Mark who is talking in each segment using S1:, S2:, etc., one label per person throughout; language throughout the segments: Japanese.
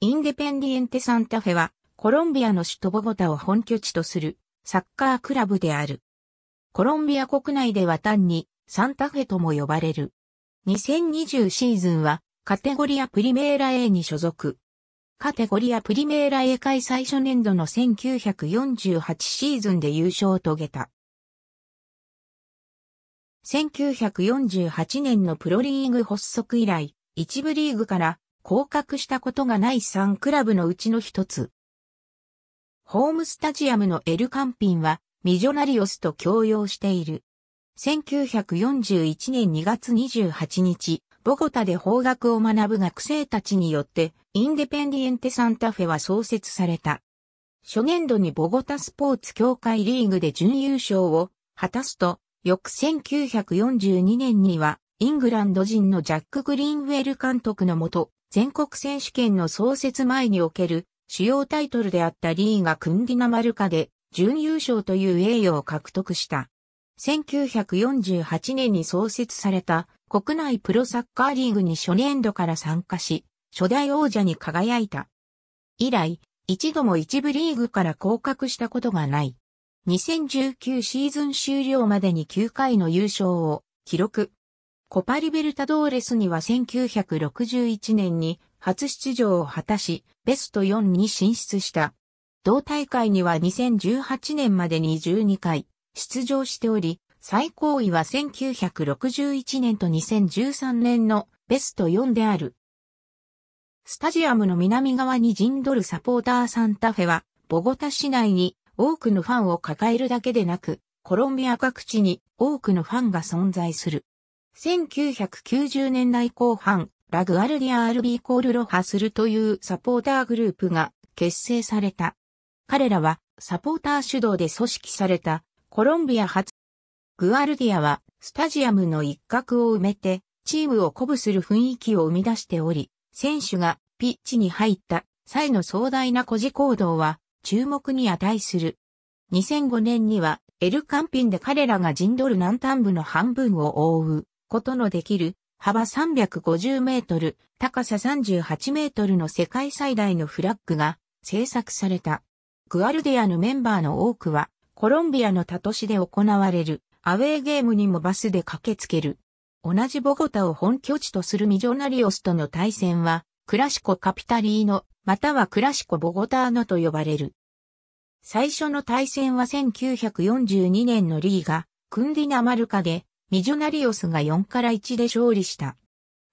S1: インデペンディエンテ・サンタフェは、コロンビアの首都ボゴタを本拠地とするサッカークラブである。コロンビア国内では単にサンタフェとも呼ばれる。2020シーズンはカテゴリアプリメーラ A に所属。カテゴリアプリメーラ A 会。最初年度の1948シーズンで優勝を遂げた。1948年のプロリーグ発足以来、一部リーグから降格したことがない3クラブのうちの一つ。ホームスタジアムのエルカンピンは、ミジョナリオスと共用している。1941年2月28日、ボゴタで法学を学ぶ学生たちによって、インデペンディエンテ・サンタフェは創設された。初年度にボゴタスポーツ協会リーグで準優勝を果たすと、翌1942年には、イングランド人のジャック・グリーンウェル監督のもと、全国選手権の創設前における主要タイトルであったリーがクンディナマルカで準優勝という栄誉を獲得した。1948年に創設された国内プロサッカーリーグに初年度から参加し、初代王者に輝いた。以来、一度も一部リーグから降格したことがない。2019シーズン終了までに9回の優勝を記録。コパリベルタドーレスには1961年に初出場を果たし、ベスト4に進出した。同大会には2018年までに12回出場しており、最高位は1961年と2013年のベスト4である。スタジアムの南側に陣取るサポーターサンタフェは、ボゴタ市内に多くのファンを抱えるだけでなく、コロンビア各地に多くのファンが存在する。1990年代後半、ラグアルディア RB コールロハするというサポーターグループが結成された。彼らはサポーター主導で組織されたコロンビア初。グアルディアはスタジアムの一角を埋めてチームを鼓舞する雰囲気を生み出しており、選手がピッチに入った際の壮大な孤児行動は注目に値する。2005年にはエルカンピンで彼らが陣取る南端部の半分を覆うことのできる幅350メートル、高さ38メートルの世界最大のフラッグが制作された。グアルディアのメンバーの多くは、コロンビアの他都市で行われるアウェーゲームにもバスで駆けつける。同じボゴタを本拠地とするミジョナリオスとの対戦は、クラシコカピタリーノ、またはクラシコボゴターノと呼ばれる。最初の対戦は1942年のリーガ、クンディナマルカで、ミジョナリオスが4から1で勝利した。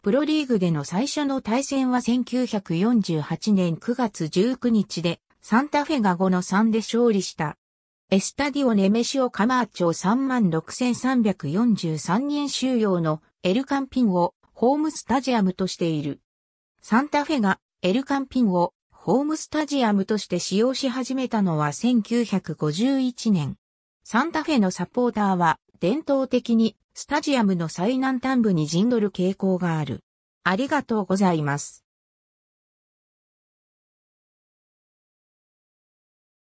S1: プロリーグでの最初の対戦は1948年9月19日で、サンタフェが5の3で勝利した。エスタディオネメシオカマーチョ36,343人収容のエルカンピンをホームスタジアムとしている。サンタフェがエルカンピンをホームスタジアムとして使用し始めたのは1951年。サンタフェのサポーターは伝統的にスタジアムの最南端部に陣取る傾向がある。ありがとうございます。